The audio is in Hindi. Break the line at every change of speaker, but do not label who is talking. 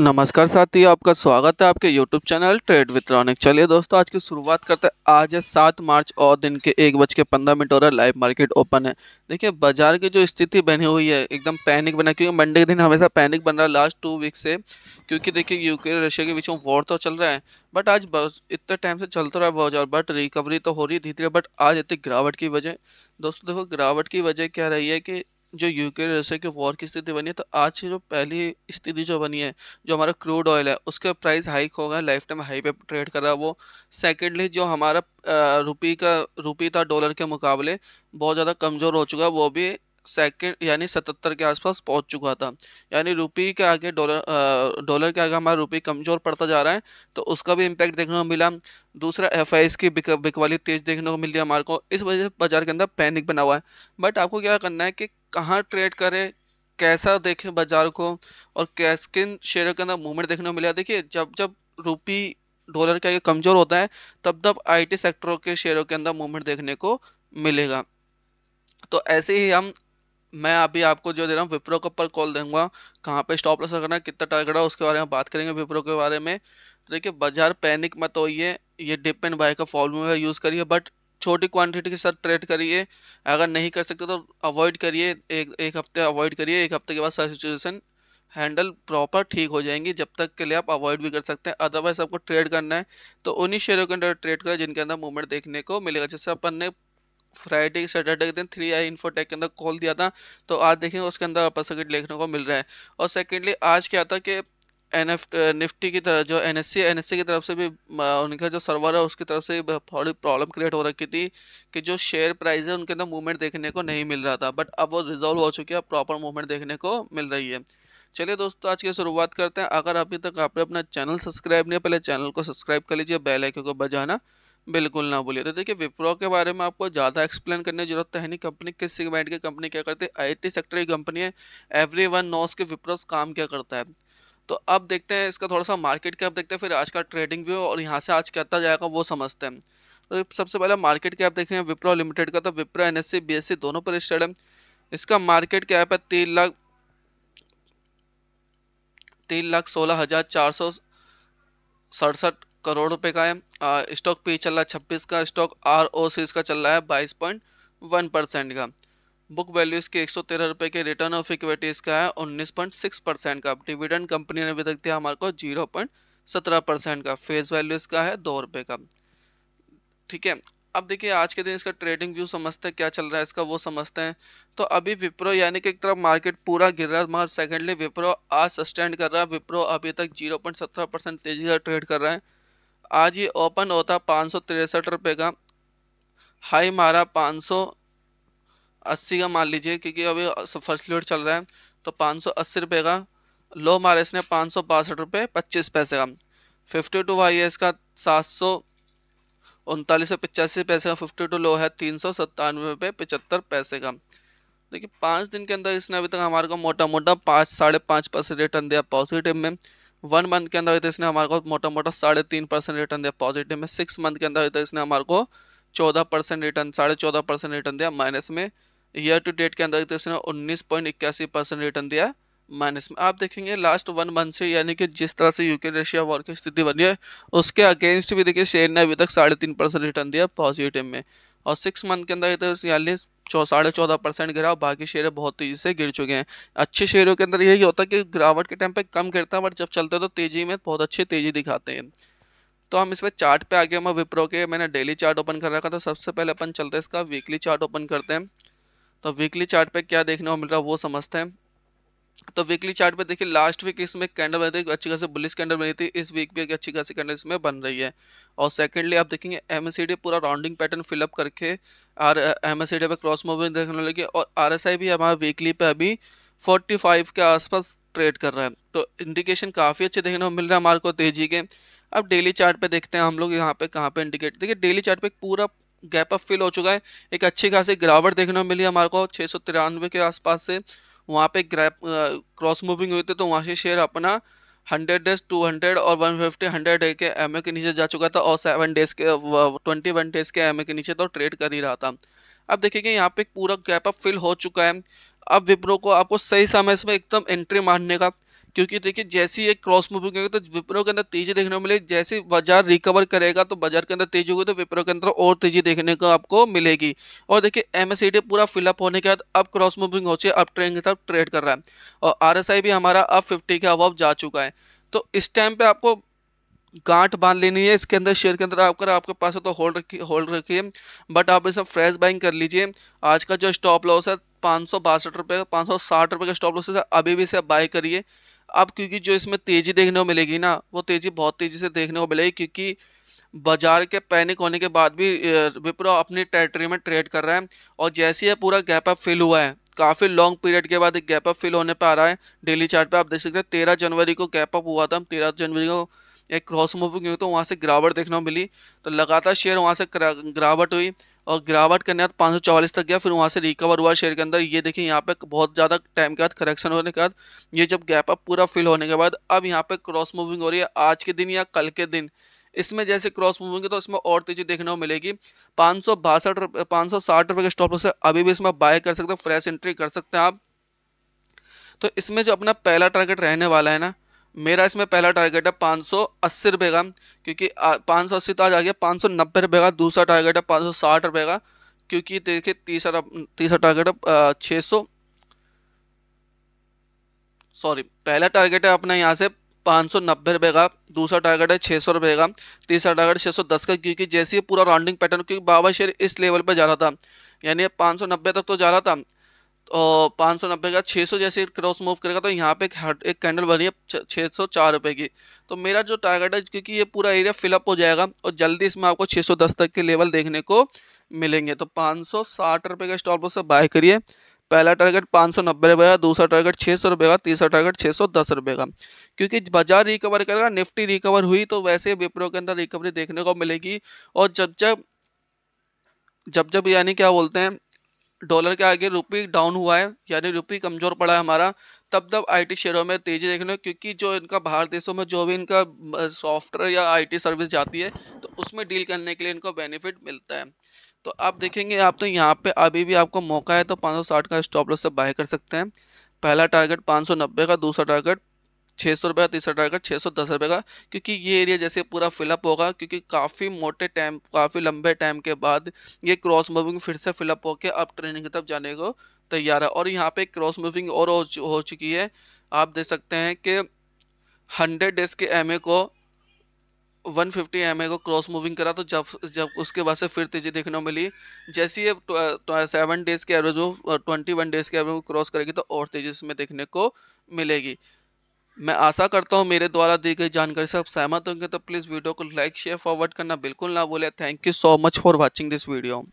नमस्कार साथी आपका स्वागत है आपके YouTube channel trade with Ronik चलिए दोस्तों आज की शुरुआत करते हैं आज है सात मार्च और दिन के एक बज के पंद्रह मिनट और लाइव मार्केट ओपन है देखिए बाजार की जो स्थिति बनी हुई है एकदम पैनिक बना क्योंकि मंडे के दिन हमेशा पैनिक बन रहा है लास्ट टू वीक से क्योंकि देखिए यूके रशिया के बीच में वॉर तो चल रहा है बट आज बस इतने टाइम से चलता रहा बाजार बट रिकवरी तो हो रही है धीरे धीरे बट आज इतनी गिरावट की वजह दोस्तों देखो गिरावट की वजह क्या रही है कि जो यूक्रेन रशिया के वॉर की स्थिति बनी है तो आज की जो पहली स्थिति जो बनी है जो हमारा क्रूड ऑयल है उसका प्राइस हाइक हो गया लाइफ टाइम हाई पे ट्रेड कर रहा है वो सेकेंडली जो हमारा रुपी का रुपी था डॉलर के मुकाबले बहुत ज़्यादा कमज़ोर हो चुका है वो भी सेकेंड यानी सतहत्तर के आसपास पहुंच चुका था यानी रुपी के आगे डॉलर डॉलर के आगे हमारा रुपये कमज़ोर पड़ता जा रहा है तो उसका भी इम्पैक्ट देखने को मिला दूसरा एफ की बिक बिकवाली तेज़ देखने को मिली है हमारे को इस वजह से बाजार के अंदर पैनिक बना हुआ है बट आपको क्या करना है कि कहाँ ट्रेड करें कैसा देखें बाजार को और कैस किन शेयर के अंदर मूवमेंट देखने को मिला देखिए जब जब रुपी डॉलर का ये कमज़ोर होता है तब तब आईटी सेक्टरों के शेयरों के अंदर मूवमेंट देखने को मिलेगा तो ऐसे ही हम मैं अभी आपको जो दे रहा हूँ विप्रो के ऊपर कॉल दूंगा कहाँ पे स्टॉप लॉस करना है कितना टारगेट है उसके बारे में बात करेंगे विप्रो के बारे में तो देखिए बाजार पैनिक मत होइए ये डिप एंड बाय का फॉर्मूला यूज़ करिए बट छोटी क्वांटिटी के साथ ट्रेड करिए अगर नहीं कर सकते तो अवॉइड करिए एक एक हफ्ते अवॉइड करिए एक हफ्ते के बाद सारी सिचुएशन हैंडल प्रॉपर ठीक हो जाएंगी जब तक के लिए आप अवॉइड भी कर सकते हैं अदरवाइज आपको ट्रेड करना है तो उन्हीं शेयरों के अंदर ट्रेड करें जिनके अंदर मूवमेंट देखने को मिलेगा जैसे अपन ने फ्राइडे सैटरडे के दिन थ्री आई इन्फोटेक के अंदर खोल दिया था तो आज देखें उसके अंदर अपर सर्किट देखने को मिल रहा है और सेकेंडली आज क्या था कि एन एफ निफ्टी की तरह जो N S C N S C की तरफ से भी उनका जो सर्वर है उसकी तरफ से थोड़ी प्रॉब्लम क्रिएट हो रखी थी कि जो शेयर प्राइस है उनके अंदर मूवमेंट देखने को नहीं मिल रहा था बट अब वो रिजॉल्व हो चुकी है प्रॉपर मूवमेंट देखने को मिल रही है चलिए दोस्तों आज की शुरुआत करते हैं अगर अभी तक आपने अपना चैनल सब्सक्राइब नहीं है पहले चैनल को सब्सक्राइब कर लीजिए बेल आइकन को बजाना बिल्कुल ना बोलिए तो देखिए विप्रो के बारे में आपको ज़्यादा एक्सप्लेन करने की जरूरत तो है नहीं कंपनी किस सेगमेंट की कंपनी क्या करती है आईटी सेक्टर की कंपनी है एवरी वन नोस के विप्रो काम क्या करता है तो अब देखते हैं इसका थोड़ा सा मार्केट कैप देखते हैं फिर आज का ट्रेडिंग व्यू और यहाँ से आज कहता जाएगा वो समझते हैं तो सबसे पहले मार्केट कैप देखें विप्रो लिमिटेड का तो विप्रो एन एस दोनों पर रजिस्टर्ड है इसका मार्केट कैप है तीन लाख तीन लाख सोलह हज़ार चार सौ सड़सठ करोड़ रुपए का है स्टॉक पी चल रहा है छब्बीस का स्टॉक आर ओ सीज का चल रहा है बाईस पॉइंट वन परसेंट का बुक वैल्यू इसके एक सौ तेरह रुपये के रिटर्न ऑफ इक्विटीज़ का है उन्नीस पॉइंट सिक्स परसेंट का डिविडेंड कंपनी ने अभी तक दिया हमारे को जीरो पॉइंट सत्रह परसेंट का फेस वैल्यू इसका है दो रुपये का ठीक है अब देखिए आज के दिन इसका ट्रेडिंग व्यू समझते हैं क्या चल रहा है इसका वो समझते हैं तो अभी विप्रो यानी कि एक तरफ मार्केट पूरा गिर रहा है मगर सेकेंडली विप्रो आज सस्टेंड कर रहा है विप्रो अभी तक जीरो पॉइंट सत्रह परसेंट तेजी से ट्रेड कर रहा है आज ये ओपन होता पाँच सौ तिरसठ रुपये का हाई मारा पाँच सौ अस्सी का मान लीजिए क्योंकि अभी फर्स्ट लोड चल रहा है तो पाँच सौ अस्सी रुपये का लो मारा इसने पाँच सौ बासठ रुपये पच्चीस पैसे का फिफ्टी टू हाई है इसका सात सौ उनतालीस सौ पचासी पैसे का फिफ्टी टू लो है तीन सौ सत्तानवे रुपये पचहत्तर पैसे का देखिए पाँच दिन के अंदर इसने अभी तक हमारे को मोटा मोटा पाँच साढ़े पाँच परसेंट रिटर्न दिया पॉजिटिव में वन मंथ के अंदर है तो इसने हमारे को मोटा मोटा साढ़े तीन परसेंट रिटर्न दिया पॉजिटिव में सिक्स मंथ के अंदर है तो इसने हमारे को चौदह परसेंट रिटर्न साढ़े चौदह परसेंट रिटर्न दिया माइनस में ईयर टू डेट के अंदर तो इसने उन्नीस पॉइंट इक्यासी परसेंट रिटर्न दिया माइनस में आप देखेंगे लास्ट वन मंथ से यानी कि जिस तरह से यूके रशिया वॉर की स्थिति बनी है उसके अगेंस्ट भी देखिए शेयर ने अभी तक साढ़े तीन परसेंट रिटर्न दिया पॉजिटिव में और सिक्स मंथ के अंदर तो छियालीस चौ साढ़े चौदह परसेंट गिरा और बाकी शेयर बहुत तेज़ी से गिर चुके हैं अच्छे शेयरों के अंदर यही होता है कि गिरावट के टाइम पे कम गिरता है बट जब चलते हैं तो तेज़ी में बहुत अच्छी तेज़ी दिखाते हैं तो हम इस पर चार्ट पे आगे हम विप्रो के मैंने डेली चार्ट ओपन कर रखा तो सबसे पहले अपन चलते हैं इसका वीकली चार्ट ओपन करते हैं तो वीकली चार्ट क्या देखने को मिल रहा है वो समझते हैं तो वीकली चार्ट पे देखिए लास्ट वीक इसमें कैंडल बनी थी अच्छी खासी बुलिस कैंडल बनी थी इस वीक भी एक अच्छी खासी कैंडल इसमें बन रही है और सेकंडली आप देखेंगे एम e पूरा राउंडिंग पैटर्न फिलअप करके आर एम e पे क्रॉस मूविंग देखने लगी और आर भी हमारा वीकली पे अभी 45 के आसपास ट्रेड कर रहा है तो इंडिकेशन काफ़ी अच्छे देखने को मिल रहा है हमारे को तेजी के अब डेली चार्ट पे देखते हैं हम लोग यहाँ पे कहाँ पे इंडिकेट देखिए डेली चार्ट पे पूरा गैप अप फिल हो चुका है एक अच्छी खासी गिरावट देखने को मिली हमारे को छः के आसपास से वहाँ पे क्रॉस मूविंग हुई थी तो वहाँ से शेयर अपना हंड्रेड डेज टू हंड्रेड और वन फिफ्टी हंड्रेड के एम के नीचे जा चुका था और सेवन डेज के ट्वेंटी वन डेज के एम के नीचे तो ट्रेड कर ही रहा था अब देखिए यहाँ पे पूरा गैप अप फिल हो चुका है अब विप्रो को आपको सही समय इसमें एकदम एंट्री मारने का क्योंकि देखिए जैसी एक क्रॉस मूविंग होगी तो विप्रो के अंदर तेजी देखने को मिलेगी जैसे बाजार रिकवर करेगा तो बाजार के अंदर तेजी होगी तो विप्रो के अंदर और तेजी देखने को आपको मिलेगी और देखिए एम पूरा फिलअप होने के बाद अब क्रॉस मूविंग हो चुकी है अब ट्रेंड के साथ ट्रेड कर रहा है और आर भी हमारा अब फिफ्टी के अबाव जा चुका है तो इस टाइम पर आपको गांठ बांध लेनी है इसके अंदर शेयर के अंदर आप कर आपके पास है तो होल्ड रखिए होल्ड रखिए बट आप इसमें फ्रेश बाइंग कर लीजिए आज का जो स्टॉप लॉस है पाँच सौ बासठ रुपये का पाँच सौ साठ रुपये का स्टॉप लॉस है अभी भी इसे बाय करिए अब क्योंकि जो इसमें तेज़ी देखने को मिलेगी ना वो तेज़ी बहुत तेज़ी से देखने को मिलेगी क्योंकि बाजार के पैनिक होने के बाद भी विप्रो अपनी टेरिटरी में ट्रेड कर रहा है और जैसे ही पूरा गैप अप फिल हुआ है काफ़ी लॉन्ग पीरियड के बाद एक गैप अप फिल होने पर आ रहा है डेली चार्ट पे आप देख सकते हैं तेरह जनवरी को गैप अप हुआ था हम तेरह जनवरी को या क्रॉस मूविंग हुई तो वहाँ से गिरावट देखने को मिली तो लगातार शेयर वहाँ से गिरावट हुई और गिरावट करने बाद पाँच तक गया फिर वहाँ से रिकवर हुआ शेयर के अंदर ये देखिए यहाँ पे बहुत ज़्यादा टाइम के बाद करेक्शन होने के बाद ये जब गैप अप पूरा फिल होने के बाद अब यहाँ पे क्रॉस मूविंग हो रही है आज के दिन या कल के दिन इसमें जैसे क्रॉस मूविंग है तो इसमें और तेजी देखने को मिलेगी पाँच सौ बासठ रुपये पाँच सौ साठ रुपये के स्टॉप से अभी भी इसमें बाय कर सकते हो फ्रेश एंट्री कर सकते हैं आप तो इसमें जो अपना पहला टारगेट रहने वाला है ना मेरा इसमें पहला टारगेट है पाँच सौ अस्सी रुपये का क्योंकि पाँच सौ अस्सी तो आज आ गया पाँच सौ नब्बे रुपये का दूसरा टारगेट है पाँच सौ साठ रुपये का क्योंकि देखिए तीसरा तीसरा टारगेट है छः सौ सॉरी पहला टारगेट है अपना यहाँ से पाँच सौ नब्बे रुपये का दूसरा टारगेट है छः सौ रुपये का तीसरा टारगेट छः सौ दस का क्योंकि जैसे ही पूरा राउंडिंग पैटर्न क्योंकि बाबा शेर इस लेवल पर जा रहा था यानी पाँच सौ नब्बे तक तो जा रहा था तो पाँच सौ नब्बे का छः सौ जैसे क्रॉस मूव करेगा तो यहाँ पे एक, एक कैंडल बनी है छः सौ चार रुपये की तो मेरा जो टारगेट है क्योंकि ये पूरा एरिया फिलअप हो जाएगा और जल्दी इसमें आपको छः सौ दस तक के लेवल देखने को मिलेंगे तो पाँच सौ साठ रुपये का स्टॉप लॉस से बाय करिए पहला टारगेट पाँच सौ नब्बे रुपये का दूसरा टारगेट छः सौ रुपये का तीसरा टारगेट छः सौ दस रुपये का क्योंकि बाजार रिकवर करेगा निफ्टी रिकवर हुई तो वैसे विप्रो के अंदर रिकवरी देखने को मिलेगी और जब जब जब जब यानी क्या बोलते हैं डॉलर के आगे रुपी डाउन हुआ है यानी रुपी कमजोर पड़ा है हमारा तब तब आईटी शेयरों में तेजी देखने क्योंकि जो इनका बाहर देशों में जो भी इनका सॉफ्टवेयर या आईटी सर्विस जाती है तो उसमें डील करने के लिए इनको बेनिफिट मिलता है तो आप देखेंगे आप तो यहाँ पे अभी भी आपको मौका है तो पाँच का स्टॉप लॉस से बाय कर सकते हैं पहला टारगेट पाँच का दूसरा टारगेट छः सौ रुपये का तीसरा टारगेट छः सौ दस रुपये का क्योंकि ये एरिया जैसे पूरा फिलअप होगा क्योंकि काफ़ी मोटे टाइम काफ़ी लंबे टाइम के बाद ये क्रॉस मूविंग फिर से फिलअप होकर अब ट्रेनिंग की तरफ जाने को तैयार है और यहाँ पे क्रॉस मूविंग और हो चुकी है आप देख सकते हैं कि हंड्रेड डेज के एम को 150 फिफ्टी एम को क्रॉस मूविंग करा तो जब जब उसके बाद से फिर तेजी देखने को मिली जैसी ये सेवन डेज़ के एवरेज हो ट्वेंटी वन डेज़ के एवरेज को क्रॉस करेगी तो और तेजी इसमें देखने को मिलेगी मैं आशा करता हूँ मेरे द्वारा दी गई जानकारी से आप सहमत होंगे तो प्लीज़ वीडियो को लाइक शेयर फॉरवर्ड करना बिल्कुल ना भूलें thank you so much for watching this video